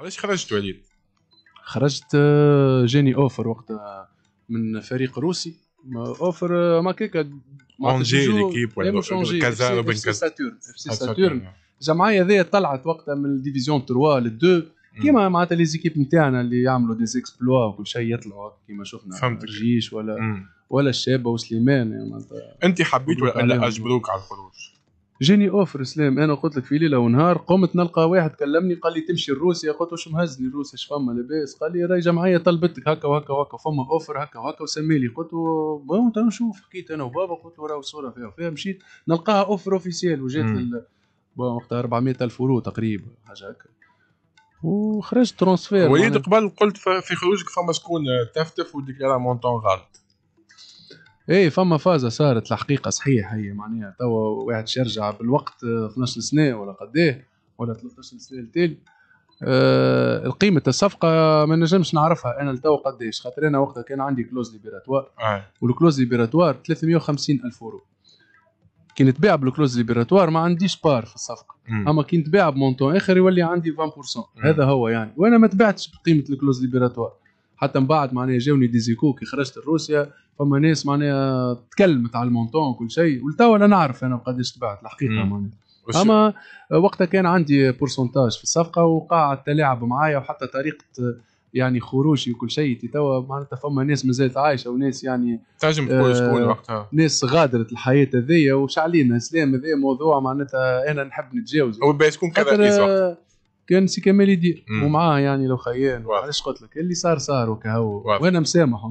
علاش خرجتوا وليد؟ خرجت آه، جاني اوفر وقتها من فريق روسي اوفر ما كيكا اونجي ليكيب ولا كازا بن كازا ساتورن ساتورن الجمعيه هذيا طلعت وقتها من الديفيزيون 3 2 كيما معناتها لي زيكيب نتاعنا اللي يعملوا دي زيكسبلوا وكل شيء يطلعوا كيما شفنا فهمتك الجيش ولا مم. ولا الشابه وسليمان يعني انت حبيت ولا اجبروك على الخروج؟ جاني اوفر سلام انا قلت لك في ليله ونهار قمت نلقى واحد كلمني قال لي تمشي لروسيا قلت واش مهزني روسيا اش فما لاباس قال لي راهي جمعيه طلبتك هكا وهكا وهكا فما اوفر هكا وهكا لي قلت بون تو نشوف حكيت انا وبابا قلت له راهو صوره فيها وفيها مشيت نلقاها اوفر اوفيسيال وجات لل... وقتها 400 الف يورو تقريبا حاجه هكا وخرجت ترونسفير وليد قبل قلت في خروجك فما شكون تفتف لا مونتون غلط اي فما فازه صارت الحقيقه صحيح هي معناها توا واحد يرجع بالوقت 12 آه، سنه ولا قد ايه ولا 13 سنه لتالي أه قيمه الصفقه ما نجمش نعرفها انا لتو قداش خاطر انا وقتها كان عندي كلوز ليبراتوار آه. والكلوز ليبراتوار 350 الف اورو كي نتباع بالكلوز ليبراتوار ما عنديش بار في الصفقه اما كي نتباع بمونتون اخر يولي عندي 20% هذا هو يعني وانا ما تبعتش بقيمه الكلوز ليبراتوار حتى من بعد معناها جاوني ديزيكو كي خرجت لروسيا فما ناس معناها تكلمت على المونتون وكل شيء ولتوا انا نعرف انا قداش تبعت الحقيقه معناها اما وقتها كان عندي بورسنتاج في الصفقه وقاعد التلاعب معايا وحتى طريقه يعني خروجي وكل شيء توا معناتها فما ناس مازالت عايشه وناس يعني تنجم تقول آه، شكون وقتها ناس غادرت الحياه هذيا وش علينا اسلام هذا موضوع معناتها انا نحب نتجاوزه او باش تكون كذا كان سي كمال يدير ومعاه يعني لو خيان علاش قلت لك اللي صار صار وكا وانا مسامح